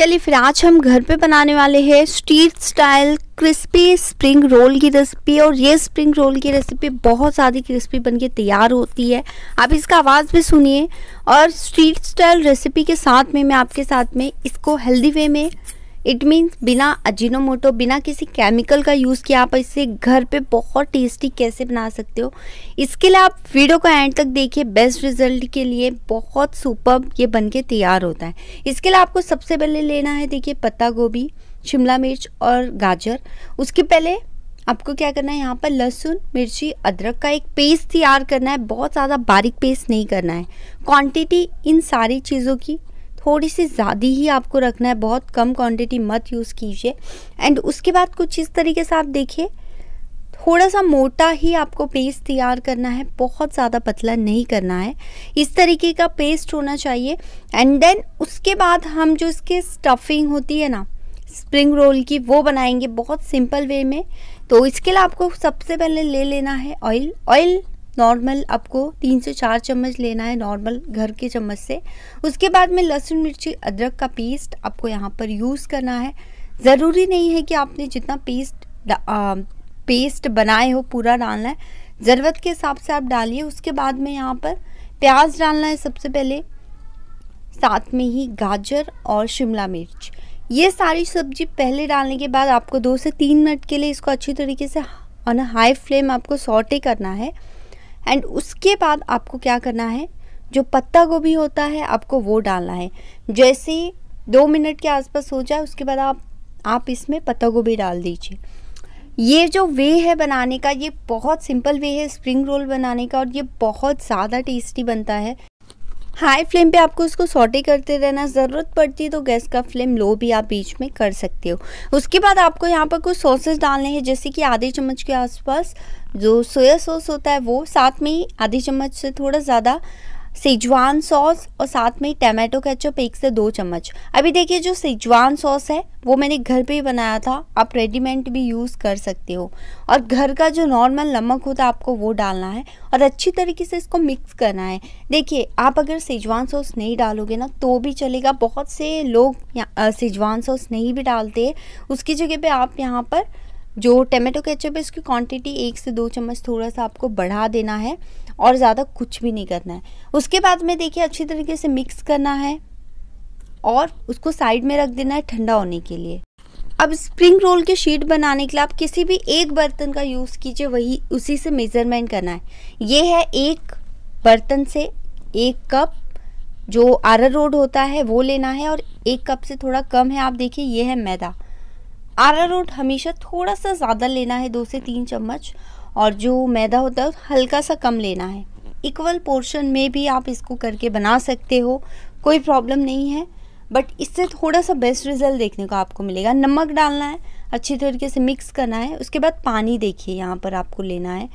चलिए फिर आज हम घर पे बनाने वाले हैं street style crispy spring roll की रेसिपी और ये स्प्रिंग रोल की रेसिपी बहुत ज़्यादा क्रिस्पी बनके तैयार होती है आप इसका आवाज़ भी सुनिए और स्ट्रीट स्टाइल रेसिपी के साथ में मैं आपके साथ में इसको हेल्दी वे में इट मीन्स बिना अजीनोमोटो बिना किसी केमिकल का यूज़ किया आप इसे घर पे बहुत टेस्टी कैसे बना सकते हो इसके लिए आप वीडियो को एंड तक देखिए बेस्ट रिजल्ट के लिए बहुत सुपर ये बन के तैयार होता है इसके लिए आपको सबसे पहले लेना है देखिए पत्ता गोभी शिमला मिर्च और गाजर उसके पहले आपको क्या करना है यहाँ पर लहसुन मिर्ची अदरक का एक पेस्ट तैयार करना है बहुत ज़्यादा बारीक पेस्ट नहीं करना है क्वांटिटी इन सारी चीज़ों की थोड़ी सी ज़्यादा ही आपको रखना है बहुत कम क्वांटिटी मत यूज़ कीजिए एंड उसके बाद कुछ इस तरीके से आप देखिए थोड़ा सा मोटा ही आपको पेस्ट तैयार करना है बहुत ज़्यादा पतला नहीं करना है इस तरीके का पेस्ट होना चाहिए एंड देन उसके बाद हम जो इसके स्टफिंग होती है ना स्प्रिंग रोल की वो बनाएंगे बहुत सिंपल वे में तो इसके लिए आपको सबसे पहले ले लेना है ऑयल ऑयल नॉर्मल आपको तीन से चार चम्मच लेना है नॉर्मल घर के चम्मच से उसके बाद में लहसुन मिर्ची अदरक का पेस्ट आपको यहाँ पर यूज़ करना है ज़रूरी नहीं है कि आपने जितना पेस्ट आ, पेस्ट बनाए हो पूरा डालना है ज़रूरत के हिसाब से आप डालिए उसके बाद में यहाँ पर प्याज डालना है सबसे पहले साथ में ही गाजर और शिमला मिर्च ये सारी सब्जी पहले डालने के बाद आपको दो से तीन मिनट के लिए इसको अच्छी तरीके से ऑन हाई फ्लेम आपको सॉटे करना है एंड उसके बाद आपको क्या करना है जो पत्ता गोभी होता है आपको वो डालना है जैसे दो मिनट के आसपास हो जाए उसके बाद आप आप इसमें पत्ता गोभी डाल दीजिए ये जो वे है बनाने का ये बहुत सिंपल वे है स्प्रिंग रोल बनाने का और ये बहुत ज़्यादा टेस्टी बनता है हाई फ्लेम पे आपको उसको सॉटे करते रहना ज़रूरत पड़ती है तो गैस का फ्लेम लो भी आप बीच में कर सकते हो उसके बाद आपको यहाँ पर कुछ सॉसेस डालने हैं जैसे कि आधे चम्मच के आसपास जो सोया सॉस होता है वो साथ में ही आधी चम्मच से थोड़ा ज़्यादा सेजवान सॉस और साथ में ही टमाटो केचप एक से दो चम्मच अभी देखिए जो सेजवान सॉस है वो मैंने घर पे ही बनाया था आप रेडीमेड भी यूज़ कर सकते हो और घर का जो नॉर्मल नमक होता है आपको वो डालना है और अच्छी तरीके से इसको मिक्स करना है देखिए आप अगर सेजवान सॉस नहीं डालोगे ना तो भी चलेगा बहुत से लोग सेजवान सॉस नहीं भी डालते उसकी जगह पर आप यहाँ पर जो टमेटो केचप है इसकी क्वांटिटी एक से दो चम्मच थोड़ा सा आपको बढ़ा देना है और ज़्यादा कुछ भी नहीं करना है उसके बाद में देखिए अच्छी तरीके से मिक्स करना है और उसको साइड में रख देना है ठंडा होने के लिए अब स्प्रिंग रोल की शीट बनाने के लिए आप किसी भी एक बर्तन का यूज़ कीजिए वही उसी से मेज़रमेंट करना है ये है एक बर्तन से एक कप जो आरा रोड होता है वो लेना है और एक कप से थोड़ा कम है आप देखिए ये है मैदा रोट हमेशा थोड़ा सा ज़्यादा लेना है दो से तीन चम्मच और जो मैदा होता है हल्का सा कम लेना है इक्वल पोर्शन में भी आप इसको करके बना सकते हो कोई प्रॉब्लम नहीं है बट इससे थोड़ा सा बेस्ट रिजल्ट देखने को आपको मिलेगा नमक डालना है अच्छी तरीके से मिक्स करना है उसके बाद पानी देखिए यहाँ पर आपको लेना है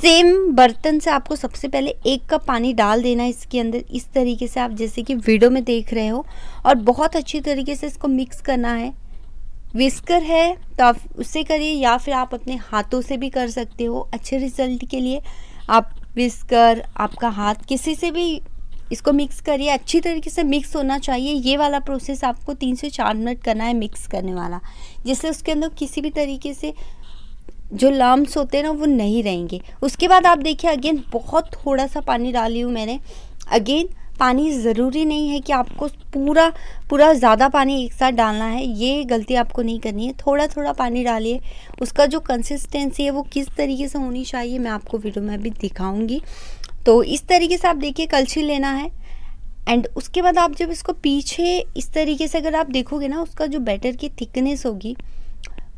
सेम बर्तन से आपको सबसे पहले एक कप पानी डाल देना है इसके अंदर इस तरीके से आप जैसे कि वीडियो में देख रहे हो और बहुत अच्छी तरीके से इसको मिक्स करना है विस्कर है तो आप उससे करिए या फिर आप अपने हाथों से भी कर सकते हो अच्छे रिजल्ट के लिए आप विस्कर आपका हाथ किसी से भी इसको मिक्स करिए अच्छी तरीके से मिक्स होना चाहिए ये वाला प्रोसेस आपको तीन से चार मिनट करना है मिक्स करने वाला जिससे उसके अंदर किसी भी तरीके से जो लम्ब्स होते हैं ना वो नहीं रहेंगे उसके बाद आप देखिए अगेन बहुत थोड़ा सा पानी डाली हूँ मैंने अगेन पानी ज़रूरी नहीं है कि आपको पूरा पूरा ज़्यादा पानी एक साथ डालना है ये गलती आपको नहीं करनी है थोड़ा थोड़ा पानी डालिए उसका जो कंसिस्टेंसी है वो किस तरीके से होनी चाहिए मैं आपको वीडियो में भी दिखाऊँगी तो इस तरीके से आप देखिए कलछी लेना है एंड उसके बाद आप जब इसको पीछे इस तरीके से अगर आप देखोगे ना उसका जो बैटर की थिकनेस होगी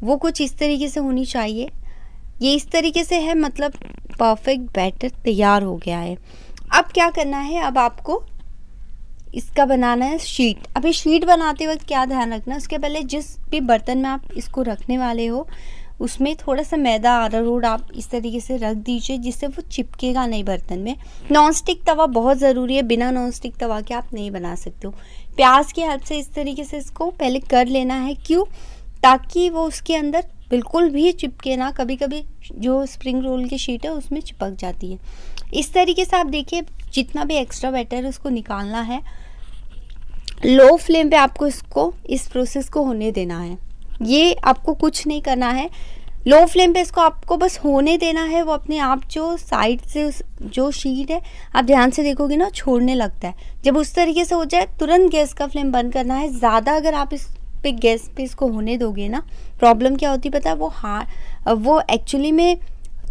वो कुछ इस तरीके से होनी चाहिए ये इस तरीके से है मतलब परफेक्ट बैटर तैयार हो गया है अब क्या करना है अब आपको इसका बनाना है शीट अभी शीट बनाते वक्त क्या ध्यान रखना उसके पहले जिस भी बर्तन में आप इसको रखने वाले हो उसमें थोड़ा सा मैदा रोड आप इस तरीके से रख दीजिए जिससे वो चिपकेगा नहीं बर्तन में नॉन स्टिक तवा बहुत ज़रूरी है बिना नॉन स्टिक तवा के आप नहीं बना सकते हो प्याज की हेल्प से इस तरीके से इसको पहले कर लेना है क्यों ताकि वो उसके अंदर बिल्कुल भी चिपके ना कभी कभी जो स्प्रिंग रोल की शीट है उसमें चिपक जाती है इस तरीके से आप देखिए जितना भी एक्स्ट्रा बैटर है उसको निकालना है लो फ्लेम पे आपको इसको इस प्रोसेस को होने देना है ये आपको कुछ नहीं करना है लो फ्लेम पे इसको आपको बस होने देना है वो अपने आप जो साइड से जो शीट है आप ध्यान से देखोगे ना छोड़ने लगता है जब उस तरीके से हो जाए तुरंत गैस का फ्लेम बंद करना है ज़्यादा अगर आप इस पे गैस पे इसको होने दोगे ना प्रॉब्लम क्या होती पता है वो हार वो एक्चुअली में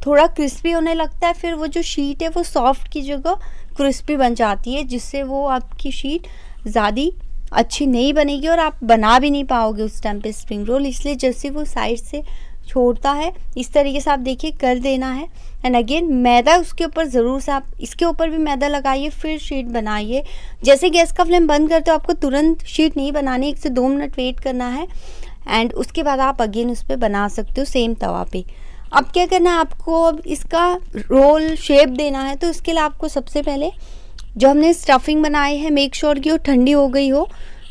थोड़ा क्रिस्पी होने लगता है फिर वो जो शीट है वो सॉफ्ट की जगह क्रिस्पी बन जाती है जिससे वो आपकी शीट ज़्यादा अच्छी नहीं बनेगी और आप बना भी नहीं पाओगे उस टाइम पे स्प्रिंग रोल इसलिए जैसे वो साइड से छोड़ता है इस तरीके से आप देखिए कर देना है एंड अगेन मैदा उसके ऊपर ज़रूर से आप इसके ऊपर भी मैदा लगाइए फिर शीट बनाइए जैसे गैस का फ्लेम बंद करते हो आपको तुरंत शीट नहीं बनानी एक से दो मिनट वेट करना है एंड उसके बाद आप अगेन उस पर बना सकते हो सेम तवा पे अब क्या करना है आपको अब इसका रोल शेप देना है तो इसके लिए आपको सबसे पहले जो हमने स्टफिंग बनाई है मेक श्योर की कि वो ठंडी हो गई हो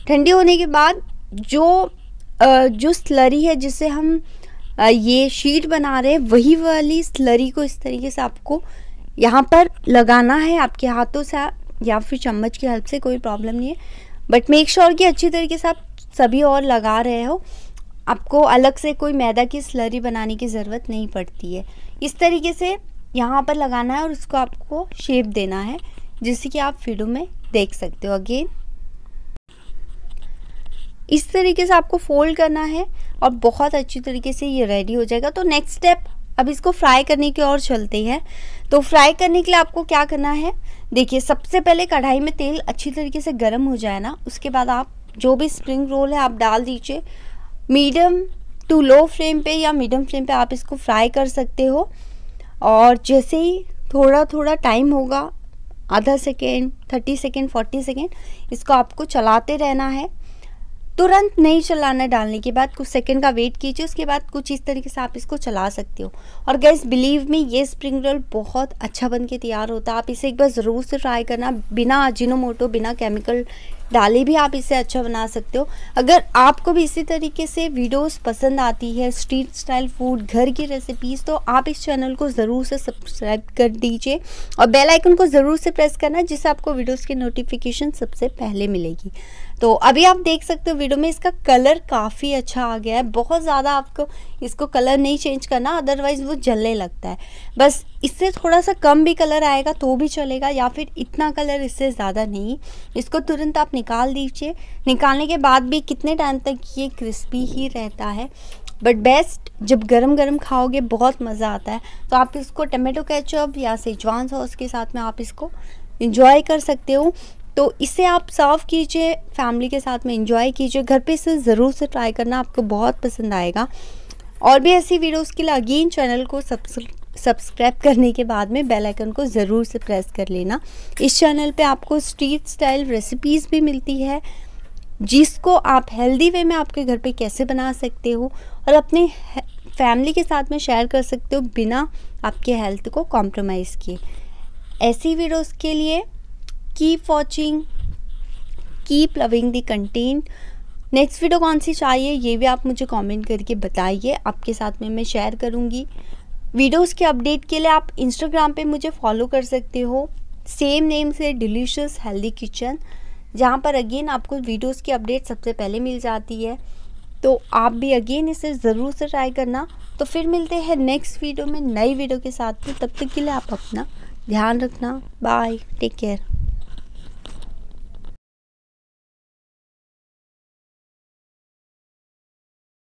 ठंडी होने के बाद जो जो स्लरी है जिसे हम ये शीट बना रहे हैं वही वाली स्लरी को इस तरीके से आपको यहाँ पर लगाना है आपके हाथों से या फिर चम्मच की हेल्प से कोई प्रॉब्लम नहीं है बट मेक श्योर कि अच्छी तरीके से आप सभी और लगा रहे हो आपको अलग से कोई मैदा की स्लरी बनाने की ज़रूरत नहीं पड़ती है इस तरीके से यहाँ पर लगाना है और उसको आपको शेप देना है जिसे कि आप वीडियो में देख सकते हो अगेन इस तरीके से आपको फोल्ड करना है और बहुत अच्छी तरीके से ये रेडी हो जाएगा तो नेक्स्ट स्टेप अब इसको फ्राई करने की ओर चलते हैं तो फ्राई करने के लिए आपको क्या करना है देखिए सबसे पहले कढ़ाई में तेल अच्छी तरीके से गर्म हो जाए ना उसके बाद आप जो भी स्प्रिंग रोल है आप डाल दीजिए मीडियम टू लो फ्लेम पे या मीडियम फ्लेम पे आप इसको फ्राई कर सकते हो और जैसे ही थोड़ा थोड़ा टाइम होगा आधा second thirty second forty second इसको आपको चलाते रहना है तुरंत नहीं चलाना डालने के बाद कुछ सेकंड का वेट कीजिए उसके बाद कुछ इस तरीके से आप इसको चला सकते हो और गैस बिलीव में ये स्प्रिंग रोल बहुत अच्छा बन के तैयार होता है आप इसे एक बार ज़रूर से ट्राई करना बिना अजिनोमोटो बिना केमिकल डाली भी आप इसे अच्छा बना सकते हो अगर आपको भी इसी तरीके से वीडियोस पसंद आती है स्ट्रीट स्टाइल फूड घर की रेसिपीज़ तो आप इस चैनल को ज़रूर से सब्सक्राइब कर दीजिए और बेल आइकन को ज़रूर से प्रेस करना जिससे आपको वीडियोस की नोटिफिकेशन सबसे पहले मिलेगी तो अभी आप देख सकते हो वीडियो में इसका कलर काफ़ी अच्छा आ गया है बहुत ज़्यादा आपको इसको कलर नहीं चेंज करना अदरवाइज़ वो जलने लगता है बस इससे थोड़ा सा कम भी कलर आएगा तो भी चलेगा या फिर इतना कलर इससे ज़्यादा नहीं इसको तुरंत आप निकाल दीजिए निकालने के बाद भी कितने टाइम तक ये क्रिस्पी ही रहता है बट बेस्ट जब गरम गरम खाओगे बहुत मज़ा आता है तो आप इसको टमेटो केचप या सेजवान सॉस के साथ में आप इसको इंजॉय कर सकते हो तो इसे आप सर्व कीजिए फैमिली के साथ में इंजॉय कीजिए घर पे इसे ज़रूर से ट्राई करना आपको बहुत पसंद आएगा और भी ऐसी वीडियोस के लिए अगेन चैनल को सब्सक्राइब सब्सक्राइब करने के बाद में बेल आइकन को ज़रूर से प्रेस कर लेना इस चैनल पे आपको स्ट्रीट स्टाइल रेसिपीज़ भी मिलती है जिसको आप हेल्दी वे में आपके घर पे कैसे बना सकते हो और अपने फैमिली के साथ में शेयर कर सकते हो बिना आपके हेल्थ को कॉम्प्रोमाइज़ किए ऐसी वीडियोस के लिए keep watching keep loving the content next video कौन सी चाहिए ये भी आप मुझे कमेंट करके बताइए आपके साथ में मैं शेयर करूँगी वीडियोस के अपडेट के लिए आप इंस्टाग्राम पे मुझे फॉलो कर सकते हो सेम नेम से डिलीशियस हेल्दी किचन जहाँ पर अगेन आपको वीडियोस की अपडेट सबसे पहले मिल जाती है तो आप भी अगेन इसे ज़रूर से ट्राई करना तो फिर मिलते हैं नेक्स्ट वीडियो में नई वीडियो के साथ में तब तक के लिए आप अपना ध्यान रखना बाय टेक केयर